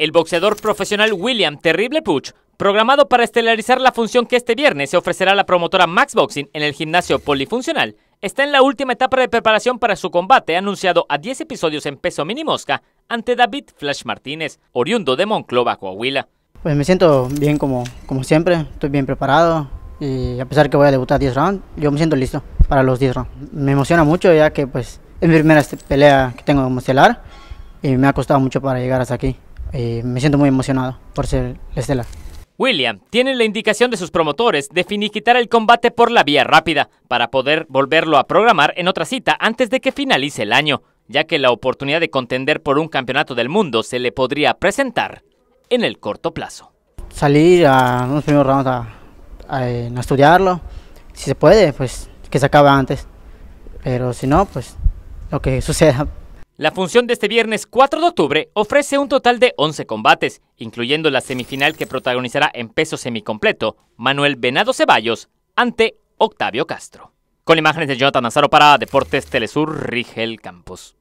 El boxeador profesional William Terrible Puch, programado para estelarizar la función que este viernes se ofrecerá a la promotora Max Boxing en el gimnasio polifuncional, está en la última etapa de preparación para su combate anunciado a 10 episodios en peso mini mosca ante David Flash Martínez, oriundo de Monclova, Coahuila. Pues me siento bien como, como siempre, estoy bien preparado y a pesar que voy a debutar 10 rounds, yo me siento listo para los 10 rounds. Me emociona mucho ya que pues es mi primera este- pelea que tengo como estelar y me ha costado mucho para llegar hasta aquí. Eh, me siento muy emocionado por ser la William tiene la indicación de sus promotores de finiquitar el combate por la vía rápida para poder volverlo a programar en otra cita antes de que finalice el año, ya que la oportunidad de contender por un campeonato del mundo se le podría presentar en el corto plazo. Salir a unos primeros eh, a estudiarlo, si se puede, pues que se acabe antes, pero si no, pues lo que suceda la función de este viernes 4 de octubre ofrece un total de 11 combates, incluyendo la semifinal que protagonizará en peso semicompleto Manuel Venado Ceballos ante Octavio Castro. Con imágenes de Jonathan Nazaro para Deportes Telesur, Rigel Campos.